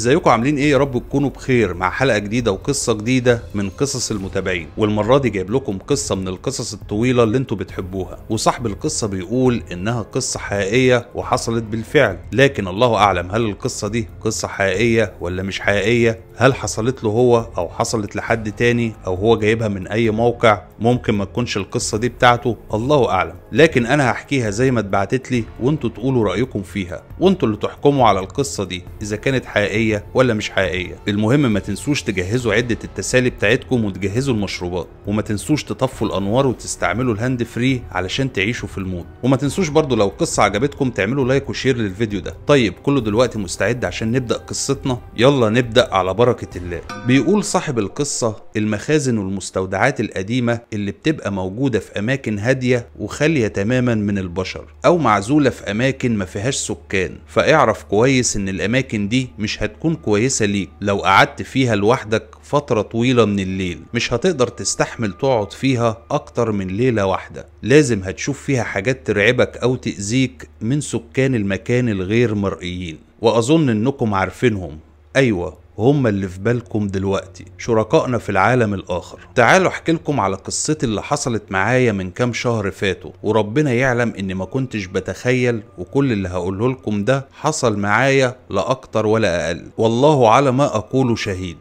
ازيكم عاملين ايه يا رب تكونوا بخير مع حلقه جديده وقصه جديده من قصص المتابعين والمره دي جايب لكم قصه من القصص الطويله اللي انتوا بتحبوها وصاحب القصه بيقول انها قصه حقيقيه وحصلت بالفعل لكن الله اعلم هل القصه دي قصه حقيقيه ولا مش حقيقيه هل حصلت له هو او حصلت لحد تاني او هو جايبها من اي موقع ممكن ما تكونش القصه دي بتاعته الله اعلم لكن انا هحكيها زي ما اتبعتت لي وانتوا تقولوا رايكم فيها وانتوا اللي تحكموا على القصه دي اذا كانت حقيقيه حقيقيه ولا مش حقيقيه المهم ما تنسوش تجهزوا عده التسالي بتاعتكم وتجهزوا المشروبات وما تنسوش تطفوا الانوار وتستعملوا الهاند فري علشان تعيشوا في المود وما تنسوش برضو لو القصه عجبتكم تعملوا لايك وشير للفيديو ده طيب كله دلوقتي مستعد عشان نبدا قصتنا يلا نبدا على بركه الله بيقول صاحب القصه المخازن والمستودعات القديمه اللي بتبقى موجوده في اماكن هاديه وخاليه تماما من البشر او معزوله في اماكن ما فيهاش سكان فاعرف كويس ان الاماكن دي مش هتكون هتكون كويسة ليك لو قعدت فيها لوحدك فترة طويلة من الليل مش هتقدر تستحمل تقعد فيها أكتر من ليلة واحدة لازم هتشوف فيها حاجات ترعبك أو تأذيك من سكان المكان الغير مرئيين وأظن إنكم عارفينهم أيوة هم اللي في بالكم دلوقتي شركائنا في العالم الآخر تعالوا أحكي لكم على قصتي اللي حصلت معايا من كام شهر فاتوا وربنا يعلم إني ما كنتش بتخيل وكل اللي هقوله لكم ده حصل معايا لا أكتر ولا أقل والله على ما اقول شهيد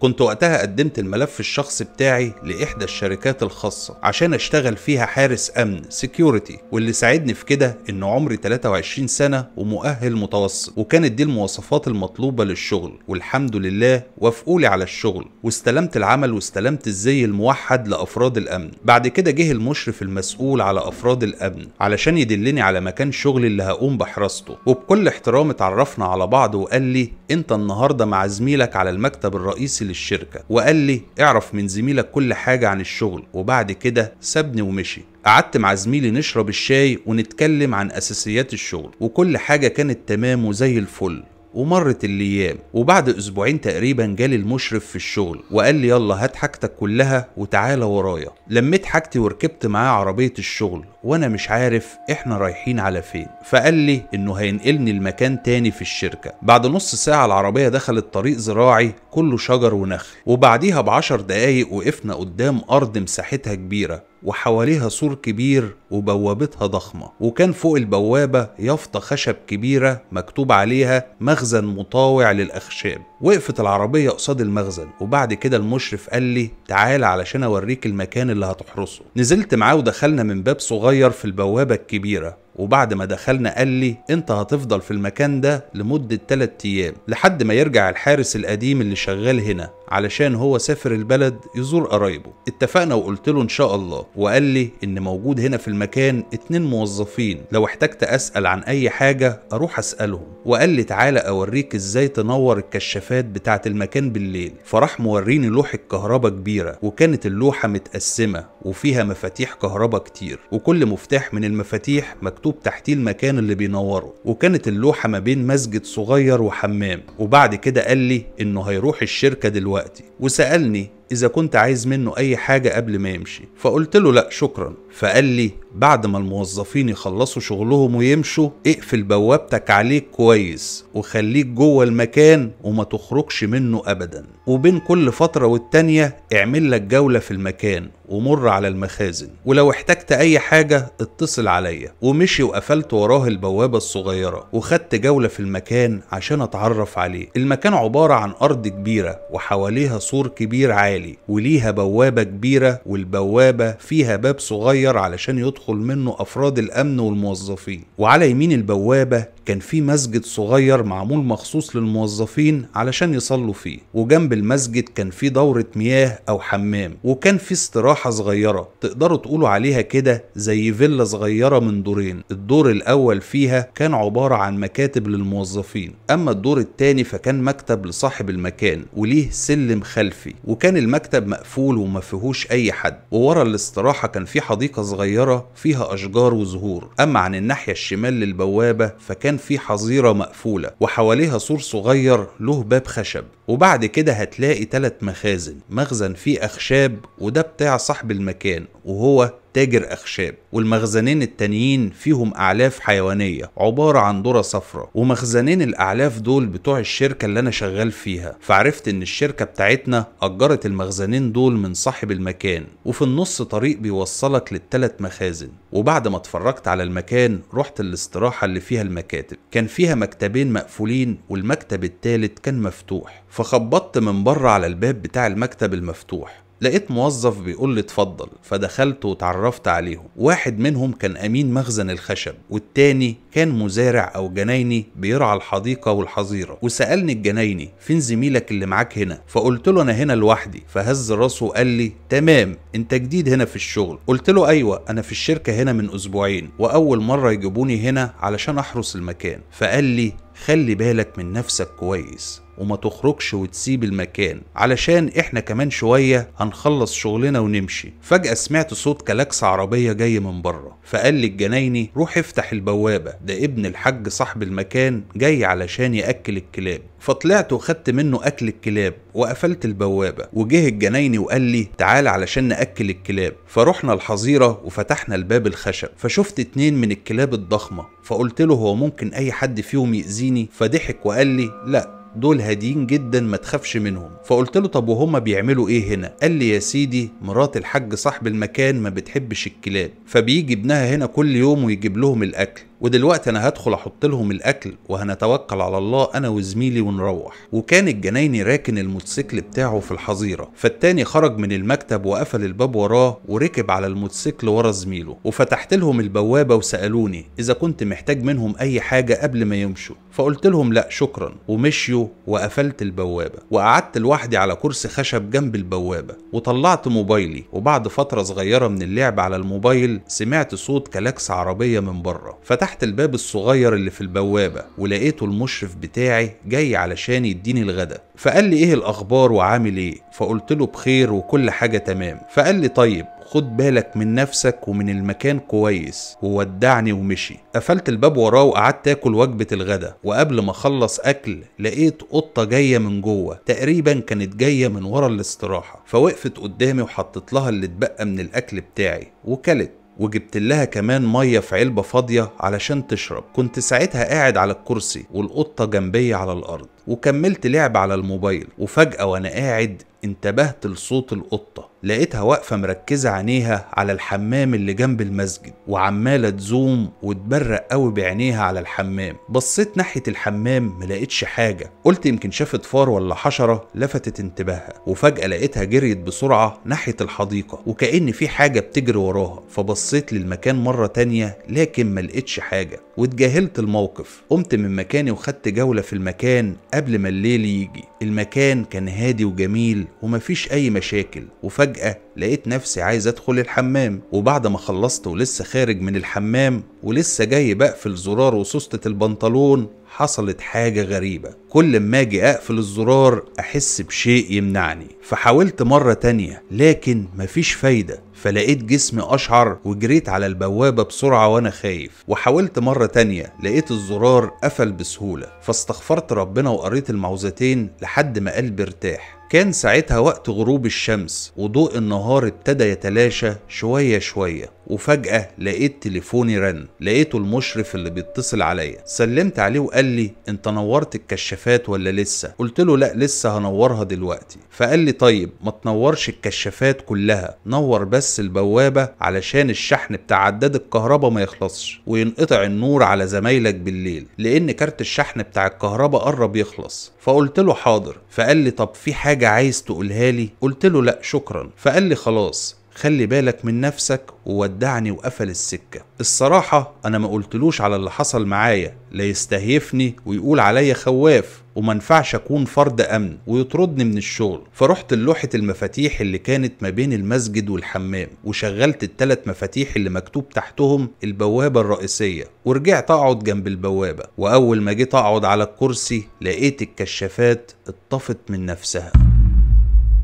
كنت وقتها قدمت الملف الشخصي بتاعي لإحدى الشركات الخاصة عشان أشتغل فيها حارس أمن سكيورتي واللي ساعدني في كده إن عمري 23 سنة ومؤهل متوسط وكانت دي المواصفات المطلوبة للشغل والحمد لله وافقولي على الشغل واستلمت العمل واستلمت الزي الموحد لأفراد الأمن بعد كده جه المشرف المسؤول على أفراد الأمن علشان يدلني على مكان شغلي اللي هقوم بحراسته وبكل احترام اتعرفنا على بعض وقال لي أنت النهاردة مع زميلك على المكتب الرئيسي للشركة وقال لي اعرف من زميلك كل حاجة عن الشغل وبعد كده سابني ومشي قعدت مع زميلي نشرب الشاي ونتكلم عن أساسيات الشغل وكل حاجة كانت تمام وزي الفل ومرت الايام وبعد اسبوعين تقريبا جالي المشرف في الشغل وقال لي يلا هات حاجتك كلها وتعالى ورايا لميت حاجتي وركبت معاه عربيه الشغل وانا مش عارف احنا رايحين على فين فقال لي انه هينقلني لمكان تاني في الشركه بعد نص ساعه العربيه دخلت طريق زراعي كله شجر ونخل وبعديها بعشر دقايق وقفنا قدام ارض مساحتها كبيره وحواليها سور كبير وبوابتها ضخمة وكان فوق البوابة يافطة خشب كبيرة مكتوب عليها مخزن مطاوع للأخشاب وقفت العربية قصاد المخزن وبعد كده المشرف قال لي تعالى علشان أوريك المكان اللي هتحرسه نزلت معاه ودخلنا من باب صغير في البوابة الكبيرة وبعد ما دخلنا قال لي انت هتفضل في المكان ده لمدة 3 ايام لحد ما يرجع الحارس القديم اللي شغال هنا علشان هو سافر البلد يزور قرايبه اتفقنا وقلت له ان شاء الله وقال لي ان موجود هنا في المكان اتنين موظفين لو احتجت اسأل عن اي حاجة اروح اسألهم وقال لي تعالى اوريك ازاي تنور الكشافات بتاعة المكان بالليل فراح موريني لوحة كهرباء كبيرة وكانت اللوحة متقسمة وفيها مفاتيح كهرباء كتير وكل مفتاح من المفاتيح مكتوب مكتوب تحتيه المكان اللي بينوره وكانت اللوحة ما بين مسجد صغير وحمام وبعد كده قال لي انه هيروح الشركة دلوقتي وسألني إذا كنت عايز منه أي حاجة قبل ما يمشي فقلت له لأ شكرا فقال لي بعد ما الموظفين يخلصوا شغلهم ويمشوا اقفل بوابتك عليك كويس وخليك جوه المكان وما تخرجش منه أبدا وبين كل فترة والتانية اعمل لك جولة في المكان ومر على المخازن ولو احتجت أي حاجة اتصل عليا ومشي وقفلت وراه البوابة الصغيرة وخدت جولة في المكان عشان أتعرف عليه المكان عبارة عن أرض كبيرة وحواليها سور كبير عالي عالي وليها بوابة كبيرة والبوابة فيها باب صغير علشان يدخل منه أفراد الأمن والموظفين وعلى يمين البوابة كان في مسجد صغير معمول مخصوص للموظفين علشان يصلوا فيه وجنب المسجد كان في دورة مياه أو حمام وكان في استراحة صغيرة تقدروا تقولوا عليها كده زي فيلا صغيرة من دورين الدور الأول فيها كان عبارة عن مكاتب للموظفين أما الدور الثاني فكان مكتب لصاحب المكان وليه سلم خلفي وكان المكتب مقفول وما فيهوش أي حد وورا الاستراحة كان في حديقة صغيرة فيها أشجار وزهور أما عن الناحية الشمال للبوابة فكان كان في حظيرة مقفولة وحواليها سور صغير له باب خشب وبعد كده هتلاقي تلات مخازن مخزن فيه أخشاب وده بتاع صاحب المكان وهو تاجر أخشاب والمخزنين التانيين فيهم أعلاف حيوانية عبارة عن درة صفراء ومخزنين الأعلاف دول بتوع الشركة اللي أنا شغال فيها فعرفت إن الشركة بتاعتنا أجرت المخزنين دول من صاحب المكان وفي النص طريق بيوصلك للتلات مخازن وبعد ما اتفرجت على المكان رحت الاستراحة اللي فيها المكاتب كان فيها مكتبين مقفولين والمكتب التالت كان مفتوح فخبطت من بره على الباب بتاع المكتب المفتوح لقيت موظف بيقول لي اتفضل فدخلت وتعرفت عليهم واحد منهم كان امين مخزن الخشب والتاني كان مزارع او جنايني بيرعى الحديقه والحظيره وسالني الجنايني فين زميلك اللي معاك هنا فقلت له انا هنا لوحدي فهز راسه وقال لي تمام انت جديد هنا في الشغل قلت له ايوه انا في الشركه هنا من اسبوعين واول مره يجيبوني هنا علشان احرس المكان فقال لي خلي بالك من نفسك كويس وما تخرجش وتسيب المكان علشان احنا كمان شويه هنخلص شغلنا ونمشي فجاه سمعت صوت كلاكس عربيه جاي من بره فقال لي الجنايني روح افتح البوابه ده ابن الحاج صاحب المكان جاي علشان ياكل الكلاب فطلعت وخدت منه اكل الكلاب وقفلت البوابه وجه الجنايني وقال لي تعال علشان ناكل الكلاب فروحنا الحظيره وفتحنا الباب الخشب فشفت اتنين من الكلاب الضخمه فقلت له هو ممكن اي حد فيهم ياذيني فضحك وقال لي لا دول هاديين جدا ما تخافش منهم فقلت له طب وهما بيعملوا ايه هنا قال لي يا سيدي مرات الحاج صاحب المكان ما بتحبش الكلاب فبيجي ابنها هنا كل يوم ويجيب لهم الاكل ودلوقتي انا هدخل احط لهم الاكل وهنتوكل على الله انا وزميلي ونروح وكان الجنايني راكن الموتوسيكل بتاعه في الحظيره فالتاني خرج من المكتب وقفل الباب وراه وركب على الموتوسيكل ورا زميله وفتحت لهم البوابه وسالوني اذا كنت محتاج منهم اي حاجه قبل ما يمشوا فقلت لهم لا شكرا ومشيوا وقفلت البوابه وقعدت لوحدي على كرسي خشب جنب البوابه وطلعت موبايلي وبعد فتره صغيره من اللعب على الموبايل سمعت صوت كلاكس عربيه من بره فتحت فتحت الباب الصغير اللي في البوابة ولقيته المشرف بتاعي جاي علشان يديني الغدا فقال لي ايه الاخبار وعامل ايه فقلت له بخير وكل حاجة تمام فقال لي طيب خد بالك من نفسك ومن المكان كويس وودعني ومشي قفلت الباب وراه وقعدت اكل وجبة الغدا وقبل ما اخلص اكل لقيت قطة جاية من جوه تقريبا كانت جاية من ورا الاستراحة فوقفت قدامي وحطيت لها اللي اتبقى من الاكل بتاعي وكلت وجبت لها كمان ميه في علبه فاضيه علشان تشرب كنت ساعتها قاعد على الكرسي والقطه جنبي على الارض وكملت لعب على الموبايل وفجأة وأنا قاعد انتبهت لصوت القطة لقيتها واقفة مركزة عينيها على الحمام اللي جنب المسجد وعمالة تزوم وتبرق قوي بعينيها على الحمام بصيت ناحية الحمام ملقتش حاجة قلت يمكن شافت فار ولا حشرة لفتت انتباهها وفجأة لقيتها جريت بسرعة ناحية الحديقة وكأن في حاجة بتجري وراها فبصيت للمكان مرة تانية لكن ملقتش حاجة واتجاهلت الموقف قمت من مكاني وخدت جولة في المكان قبل ما الليل يجي المكان كان هادي وجميل ومفيش أي مشاكل وفجأة لقيت نفسي عايز أدخل الحمام وبعد ما خلصت ولسه خارج من الحمام ولسه جاي بقفل زرار وسوستة البنطلون حصلت حاجة غريبة كل ما اجي اقفل الزرار احس بشيء يمنعني فحاولت مرة تانية لكن مفيش فايدة فلقيت جسمي أشعر وجريت على البوابة بسرعة وأنا خايف وحاولت مرة تانية لقيت الزرار قفل بسهولة فاستغفرت ربنا وقريت المعوذتين لحد ما قلبي ارتاح كان ساعتها وقت غروب الشمس وضوء النهار ابتدى يتلاشى شوية شوية وفجأة لقيت تليفوني رن لقيته المشرف اللي بيتصل عليا سلمت عليه وقال لي انت نورت الكشافات ولا لسه قلت له لا لسه هنورها دلوقتي فقال لي طيب ما تنورش الكشافات كلها نور بس البوابة علشان الشحن بتاع عداد الكهرباء ما يخلصش وينقطع النور على زمايلك بالليل لان كارت الشحن بتاع الكهرباء قرب يخلص فقلت له حاضر فقال لي طب في حاجة عايز تقولها لي قلت له لا شكرا فقال لي خلاص خلي بالك من نفسك وودعني وقفل السكة الصراحة أنا ما قلتلوش على اللي حصل معايا لا يستهيفني ويقول عليا خواف وما نفعش أكون فرد أمن ويطردني من الشغل فرحت لوحة المفاتيح اللي كانت ما بين المسجد والحمام وشغلت التلات مفاتيح اللي مكتوب تحتهم البوابة الرئيسية ورجعت أقعد جنب البوابة وأول ما جيت أقعد على الكرسي لقيت الكشافات اتطفت من نفسها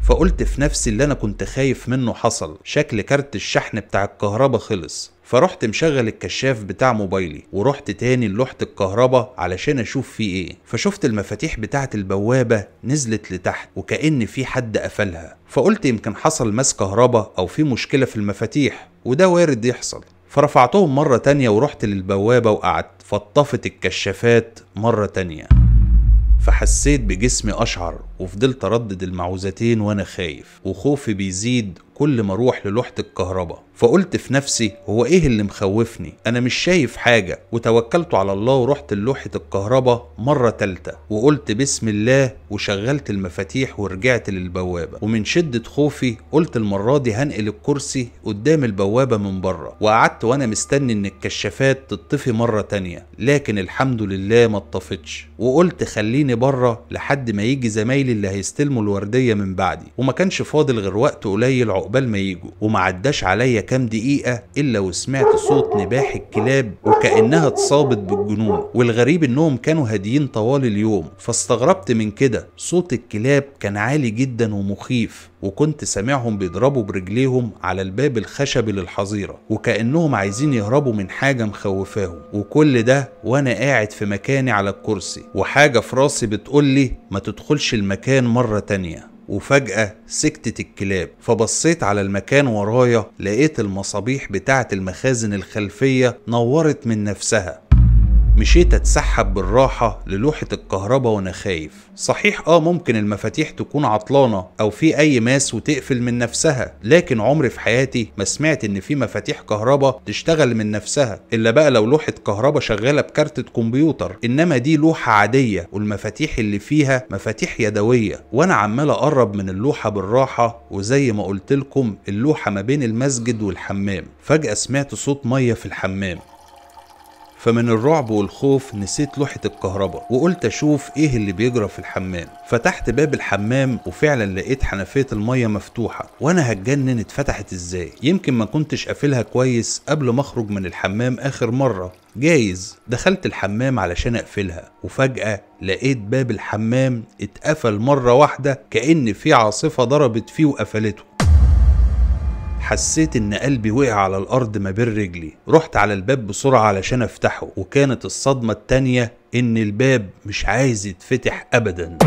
فقلت في نفسي اللي انا كنت خايف منه حصل شكل كارت الشحن بتاع الكهرباء خلص فرحت مشغل الكشاف بتاع موبايلي ورحت تاني لوحة الكهرباء علشان اشوف فيه ايه فشفت المفاتيح بتاعة البوابة نزلت لتحت وكأن في حد قفلها فقلت يمكن حصل ماس كهرباء او في مشكلة في المفاتيح وده وارد يحصل فرفعتهم مرة تانية ورحت للبوابة وقعدت فطفت الكشافات مرة تانية فحسيت بجسمي أشعر وفضلت أردد المعوذتين وأنا خايف وخوفي بيزيد كل ما أروح للوحة الكهرباء فقلت في نفسي هو ايه اللي مخوفني انا مش شايف حاجه وتوكلت على الله ورحت لوحه الكهرباء مره تالته وقلت بسم الله وشغلت المفاتيح ورجعت للبوابه ومن شده خوفي قلت المره دي هنقل الكرسي قدام البوابه من بره وقعدت وانا مستني ان الكشافات تطفي مره تانيه لكن الحمد لله ما اتطفتش وقلت خليني بره لحد ما يجي زمايلي اللي هيستلموا الورديه من بعدي وما كانش فاضل غير وقت قليل عقبال ما يجوا وما عداش عليا كام دقيقة إلا وسمعت صوت نباح الكلاب وكأنها اتصابت بالجنون والغريب إنهم كانوا هاديين طوال اليوم فاستغربت من كده صوت الكلاب كان عالي جدا ومخيف وكنت سامعهم بيضربوا برجليهم على الباب الخشبي للحظيرة وكأنهم عايزين يهربوا من حاجة مخوفاهم وكل ده وأنا قاعد في مكاني على الكرسي وحاجة في راسي بتقولي ما تدخلش المكان مرة تانية وفجأة سكتت الكلاب فبصيت على المكان ورايا لقيت المصابيح بتاعة المخازن الخلفية نورت من نفسها مشيت اتسحب بالراحة للوحة الكهرباء وانا خايف صحيح اه ممكن المفاتيح تكون عطلانة او في اي ماس وتقفل من نفسها لكن عمري في حياتي ما سمعت ان في مفاتيح كهرباء تشتغل من نفسها الا بقى لو لوحة كهرباء شغالة بكارتة كمبيوتر انما دي لوحة عادية والمفاتيح اللي فيها مفاتيح يدوية وانا عمال اقرب من اللوحة بالراحة وزي ما قلت لكم اللوحة ما بين المسجد والحمام فجأة سمعت صوت مية في الحمام فمن الرعب والخوف نسيت لوحة الكهرباء وقلت أشوف إيه اللي بيجرى في الحمام فتحت باب الحمام وفعلا لقيت حنفية المية مفتوحة وأنا هتجنن اتفتحت إزاي يمكن ما كنتش قافلها كويس قبل ما أخرج من الحمام آخر مرة جايز دخلت الحمام علشان اقفلها وفجأة لقيت باب الحمام اتقفل مرة واحدة كأن في عاصفة ضربت فيه وقفلته حسيت ان قلبي وقع على الارض ما بين رجلي رحت على الباب بسرعه علشان افتحه وكانت الصدمه التانيه ان الباب مش عايز يتفتح ابدا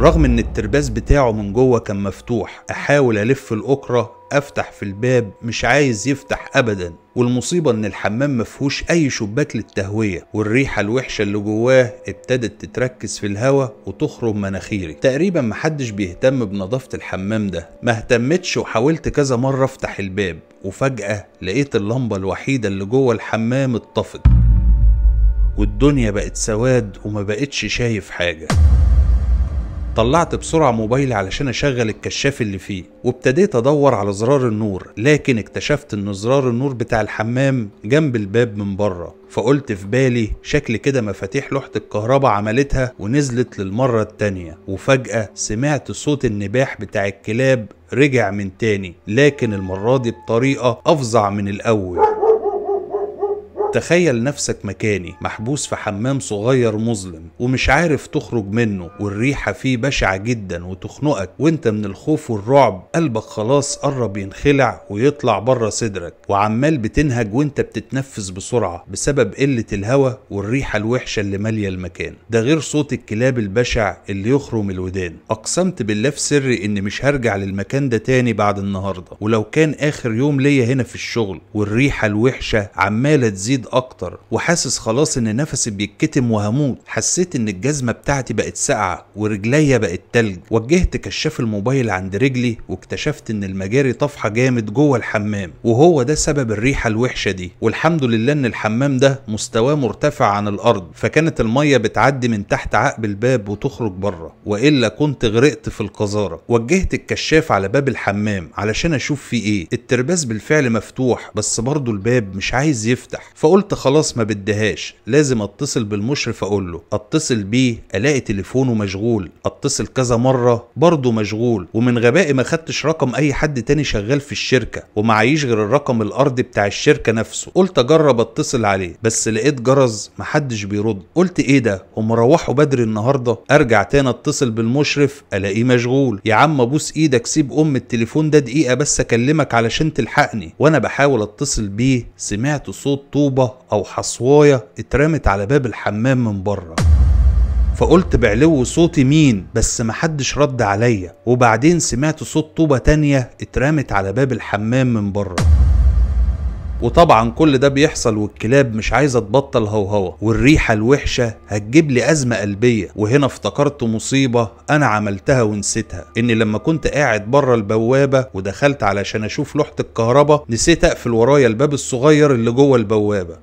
رغم ان الترباس بتاعه من جوه كان مفتوح احاول الف الاكره افتح في الباب مش عايز يفتح ابدا والمصيبة ان الحمام مفهوش اي شباك للتهوية والريحة الوحشة اللي جواه ابتدت تتركز في الهواء وتخرم مناخيري تقريبا محدش بيهتم بنظافة الحمام ده ما اهتمتش وحاولت كذا مرة افتح الباب وفجأة لقيت اللمبة الوحيدة اللي جوه الحمام اتطفت والدنيا بقت سواد وما بقتش شايف حاجة طلعت بسرعة موبايلي علشان أشغل الكشاف اللي فيه وابتديت أدور على زرار النور لكن اكتشفت إن زرار النور بتاع الحمام جنب الباب من بره فقلت في بالي شكل كده مفاتيح لوحة الكهرباء عملتها ونزلت للمرة التانية وفجأة سمعت صوت النباح بتاع الكلاب رجع من تاني لكن المرة دي بطريقة أفظع من الأول تخيل نفسك مكاني محبوس في حمام صغير مظلم ومش عارف تخرج منه والريحة فيه بشعة جدا وتخنقك وانت من الخوف والرعب قلبك خلاص قرب ينخلع ويطلع بره صدرك وعمال بتنهج وانت بتتنفس بسرعة بسبب قلة الهواء والريحة الوحشة اللي مالية المكان ده غير صوت الكلاب البشع اللي يخرم الودان أقسمت بالله في سري إن مش هرجع للمكان ده تاني بعد النهاردة ولو كان آخر يوم ليا هنا في الشغل والريحة الوحشة عمالة تزيد بيزيد اكتر وحاسس خلاص ان نفسي بيتكتم وهموت حسيت ان الجزمه بتاعتي بقت ساقعه ورجليا بقت تلج وجهت كشاف الموبايل عند رجلي واكتشفت ان المجاري طافحه جامد جوه الحمام وهو ده سبب الريحه الوحشه دي والحمد لله ان الحمام ده مستواه مرتفع عن الارض فكانت الميه بتعدي من تحت عقب الباب وتخرج بره والا كنت غرقت في القذاره وجهت الكشاف على باب الحمام علشان اشوف فيه ايه الترباس بالفعل مفتوح بس برضه الباب مش عايز يفتح فقلت خلاص ما بديهاش لازم اتصل بالمشرف اقول له اتصل بيه الاقي تليفونه مشغول اتصل كذا مره برضه مشغول ومن غبائي ما خدتش رقم اي حد تاني شغال في الشركه ومعيش غير الرقم الارضي بتاع الشركه نفسه قلت اجرب اتصل عليه بس لقيت جرز محدش بيرد قلت ايه ده هم روحوا بدري النهارده ارجع تاني اتصل بالمشرف الاقيه مشغول يا عم ابوس ايدك سيب ام التليفون ده دقيقه بس اكلمك علشان تلحقني وانا بحاول اتصل بيه سمعت صوت طوبه ضربة أو حصواية اترمت على باب الحمام من بره فقلت بعلو صوتي مين بس محدش رد عليا وبعدين سمعت صوت طوبة تانية اترمت على باب الحمام من بره وطبعا كل ده بيحصل والكلاب مش عايزه تبطل هوهوه والريحه الوحشه هتجيب لي ازمه قلبيه وهنا افتكرت مصيبه انا عملتها ونسيتها اني لما كنت قاعد بره البوابه ودخلت علشان اشوف لوحه الكهرباء نسيت اقفل ورايا الباب الصغير اللي جوه البوابه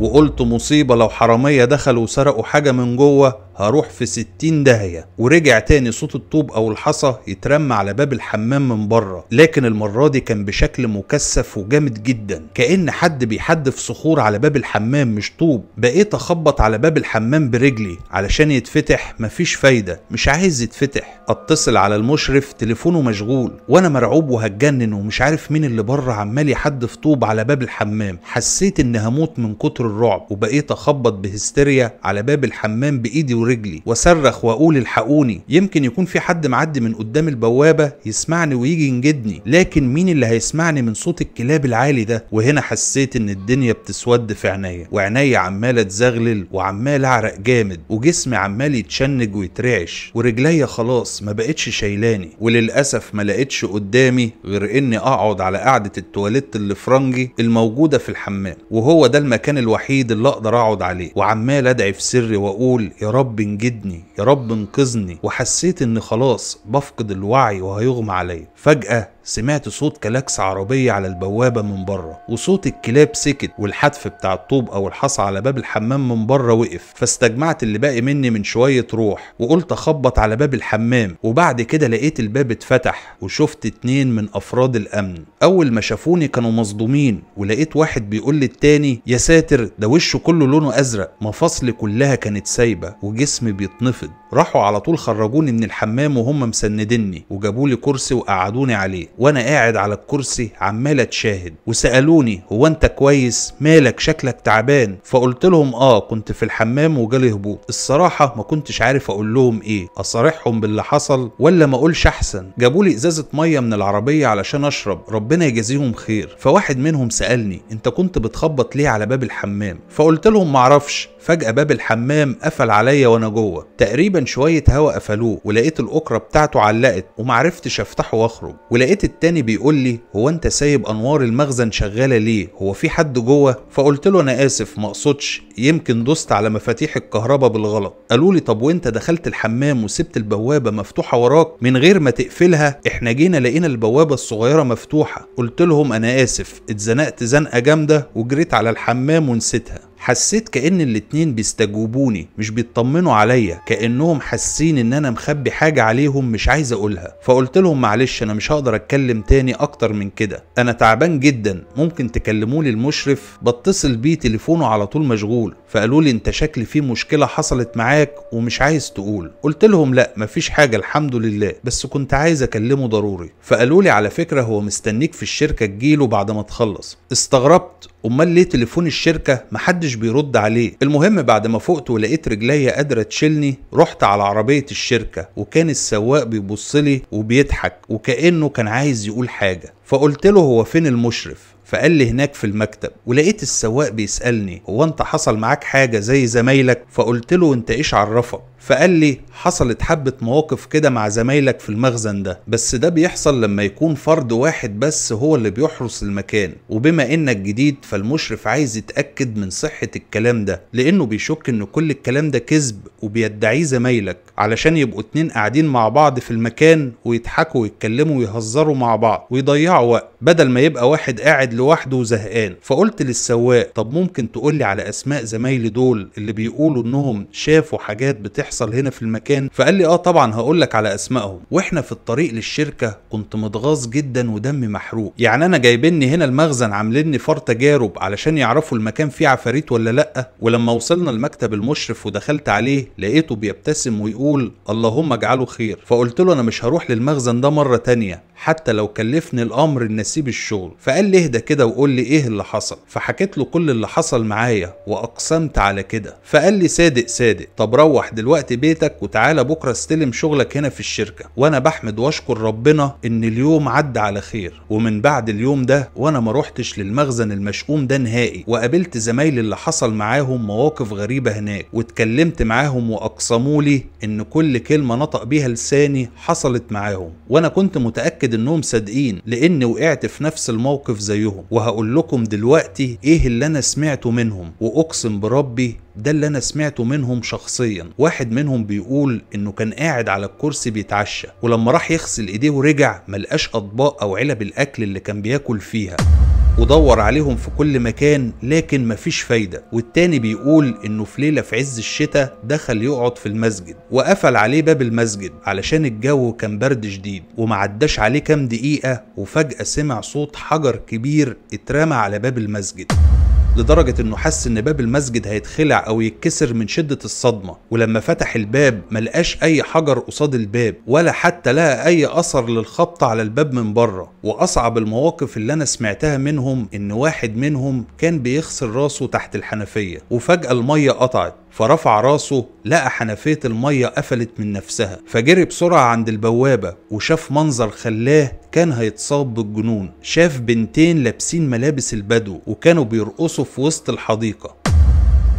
وقلت مصيبة لو حرامية دخلوا وسرقوا حاجة من جوه هروح في ستين داهية ورجع تاني صوت الطوب أو الحصى يترمى على باب الحمام من بره لكن المرة دي كان بشكل مكثف وجامد جدا كأن حد بيحدف صخور على باب الحمام مش طوب بقيت أخبط على باب الحمام برجلي علشان يتفتح مفيش فايدة مش عايز يتفتح أتصل على المشرف تليفونه مشغول وأنا مرعوب وهتجنن ومش عارف مين اللي بره عمال يحدف طوب على باب الحمام حسيت إني هموت من كتر الرعب وبقيت أخبط بهستيريا على باب الحمام بإيدي رجلي واصرخ واقول الحقوني يمكن يكون في حد معدي من قدام البوابه يسمعني ويجي ينجدني لكن مين اللي هيسمعني من صوت الكلاب العالي ده وهنا حسيت ان الدنيا بتسود في عينيا وعينيا عماله تزغلل وعمال اعرق جامد وجسمي عمال يتشنج ويترعش ورجليا خلاص ما بقتش شايلاني وللاسف ما لقيتش قدامي غير اني اقعد على قعده التواليت اللي فرنجي الموجوده في الحمام وهو ده المكان الوحيد اللي اقدر اقعد عليه وعمال ادعي في سري واقول يا رب رب انجدني يا رب انقذني وحسيت ان خلاص بفقد الوعي وهيغمى عليا فجأة سمعت صوت كلاكس عربية على البوابة من بره وصوت الكلاب سكت والحتف بتاع الطوب أو الحصى على باب الحمام من بره وقف فاستجمعت اللي باقي مني من شوية روح وقلت أخبط على باب الحمام وبعد كده لقيت الباب اتفتح وشفت اتنين من أفراد الأمن أول ما شافوني كانوا مصدومين ولقيت واحد بيقول للتاني يا ساتر ده وشه كله لونه أزرق مفاصلي كلها كانت سايبة وجسمي بيتنفض راحوا على طول خرجوني من الحمام وهم مسندني وجابولي كرسي وقعدوني عليه وانا قاعد على الكرسي عمال اتشاهد وسالوني هو انت كويس مالك شكلك تعبان فقلت لهم اه كنت في الحمام وجالي هبوط الصراحه ما كنتش عارف اقول لهم ايه اصارحهم باللي حصل ولا ما اقولش احسن جابوا لي ازازه ميه من العربيه علشان اشرب ربنا يجازيهم خير فواحد منهم سالني انت كنت بتخبط ليه على باب الحمام فقلت لهم معرفش فجأة باب الحمام قفل عليا وانا جوه تقريبا شوية هوا قفلوه ولقيت الأكرة بتاعته علقت ومعرفتش افتحه واخرج ولقيت التاني بيقول لي هو انت سايب انوار المخزن شغالة ليه هو في حد جوه فقلت له انا اسف مقصودش يمكن دوست على مفاتيح الكهرباء بالغلط قالوا لي طب وانت دخلت الحمام وسبت البوابة مفتوحة وراك من غير ما تقفلها احنا جينا لقينا البوابة الصغيرة مفتوحة قلت لهم انا اسف اتزنقت زنقة جامدة وجريت على الحمام ونسيتها حسيت كأن الاتنين بيستجوبوني مش بيطمنوا عليا كأنهم حاسين إن أنا مخبي حاجة عليهم مش عايز أقولها فقلت لهم معلش أنا مش هقدر أتكلم تاني أكتر من كده أنا تعبان جدا ممكن تكلموني المشرف بتصل بيه تليفونه على طول مشغول فقالوا لي أنت شكل في مشكلة حصلت معاك ومش عايز تقول قلت لهم لا مفيش حاجة الحمد لله بس كنت عايز أكلمه ضروري فقالوا لي على فكرة هو مستنيك في الشركة تجيله بعد ما تخلص استغربت أمال ليه تليفون الشركة محدش مش بيرد عليه المهم بعد ما فقت ولقيت رجليا قادره تشيلني رحت على عربيه الشركه وكان السواق بيبصلي وبيضحك وكانه كان عايز يقول حاجه فقلت له هو فين المشرف فقال لي هناك في المكتب ولقيت السواق بيسالني هو انت حصل معاك حاجه زي زمايلك فقلت له انت ايش عرفك فقال لي حصلت حبة مواقف كده مع زمايلك في المخزن ده بس ده بيحصل لما يكون فرد واحد بس هو اللي بيحرس المكان وبما انك جديد فالمشرف عايز يتأكد من صحة الكلام ده لانه بيشك ان كل الكلام ده كذب وبيدعيه زمايلك علشان يبقوا اتنين قاعدين مع بعض في المكان ويضحكوا ويتكلموا ويهزروا مع بعض ويضيعوا وقت بدل ما يبقى واحد قاعد لوحده وزهقان فقلت للسواق طب ممكن تقولي على اسماء زمايلي دول اللي بيقولوا انهم شافوا حاجات بتحصل بيحصل هنا في المكان فقال لي اه طبعا هقول لك على اسمائهم واحنا في الطريق للشركه كنت متغاظ جدا ودمي محروق يعني انا جايبني هنا المخزن عاملني فار تجارب علشان يعرفوا المكان فيه عفاريت ولا لا ولما وصلنا لمكتب المشرف ودخلت عليه لقيته بيبتسم ويقول اللهم اجعله خير فقلت له انا مش هروح للمخزن ده مره تانية حتى لو كلفني الامر ان اسيب الشغل فقال لي اهدى كده وقول لي ايه اللي حصل فحكيت له كل اللي حصل معايا واقسمت على كده فقال لي صادق صادق طب روح دلوقتي بيتك وتعالى بكره استلم شغلك هنا في الشركه وانا بحمد واشكر ربنا ان اليوم عدى على خير ومن بعد اليوم ده وانا ما روحتش للمخزن المشؤوم ده نهائي وقابلت زمايلي اللي حصل معاهم مواقف غريبه هناك واتكلمت معاهم واقسموا لي ان كل كلمه نطق بيها لساني حصلت معاهم وانا كنت متاكد انهم صادقين لان وقعت في نفس الموقف زيهم وهقول لكم دلوقتي ايه اللي انا سمعته منهم واقسم بربي ده اللي انا سمعته منهم شخصيا واحد منهم بيقول انه كان قاعد على الكرسي بيتعشى ولما راح يغسل ايديه ورجع ملقاش اطباق او علب الاكل اللي كان بياكل فيها ودور عليهم في كل مكان لكن مفيش فايدة والتاني بيقول انه في ليلة في عز الشتاء دخل يقعد في المسجد وقفل عليه باب المسجد علشان الجو كان برد شديد ومعداش عليه كام دقيقة وفجأة سمع صوت حجر كبير اترمى على باب المسجد لدرجة انه حس ان باب المسجد هيتخلع او يتكسر من شدة الصدمة ولما فتح الباب ملقاش اي حجر قصاد الباب ولا حتى لقى اي اثر للخبطة على الباب من بره واصعب المواقف اللي انا سمعتها منهم ان واحد منهم كان بيخسر راسه تحت الحنفية وفجأة المية قطعت فرفع راسه لقى حنفية المية قفلت من نفسها فجري بسرعة عند البوابة وشاف منظر خلاه كان هيتصاب بالجنون شاف بنتين لابسين ملابس البدو وكانوا بيرقصوا في وسط الحديقة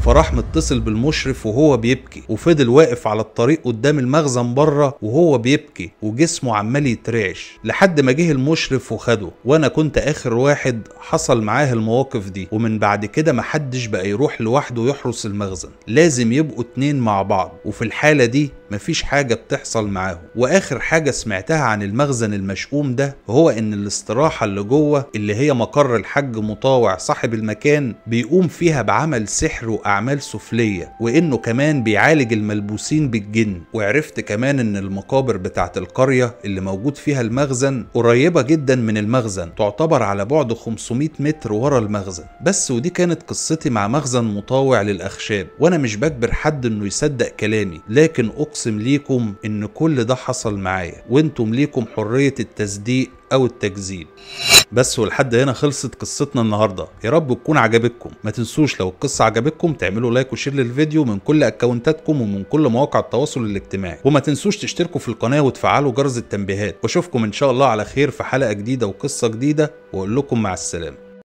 فراح متصل بالمشرف وهو بيبكي وفضل واقف على الطريق قدام المخزن بره وهو بيبكي وجسمه عمال يترعش لحد ما جه المشرف وخده وانا كنت اخر واحد حصل معاه المواقف دي ومن بعد كده محدش بقى يروح لوحده يحرس المخزن لازم يبقوا اتنين مع بعض وفي الحالة دي مفيش حاجة بتحصل معاهم وآخر حاجة سمعتها عن المخزن المشؤوم ده هو إن الاستراحة اللي جوه اللي هي مقر الحاج مطاوع صاحب المكان بيقوم فيها بعمل سحر وأعمال سفلية وإنه كمان بيعالج الملبوسين بالجن وعرفت كمان إن المقابر بتاعة القرية اللي موجود فيها المخزن قريبة جدا من المخزن تعتبر على بعد 500 متر ورا المخزن بس ودي كانت قصتي مع مخزن مطاوع للأخشاب وأنا مش بجبر حد إنه يصدق كلامي لكن اقسم ليكم ان كل ده حصل معايا وانتم ليكم حريه التصديق او التكذيب بس ولحد هنا خلصت قصتنا النهارده يا رب تكون عجبتكم ما تنسوش لو القصه عجبتكم تعملوا لايك وشير للفيديو من كل اكونتاتكم ومن كل مواقع التواصل الاجتماعي وما تنسوش تشتركوا في القناه وتفعلوا جرس التنبيهات واشوفكم ان شاء الله على خير في حلقه جديده وقصه جديده واقول لكم مع السلامه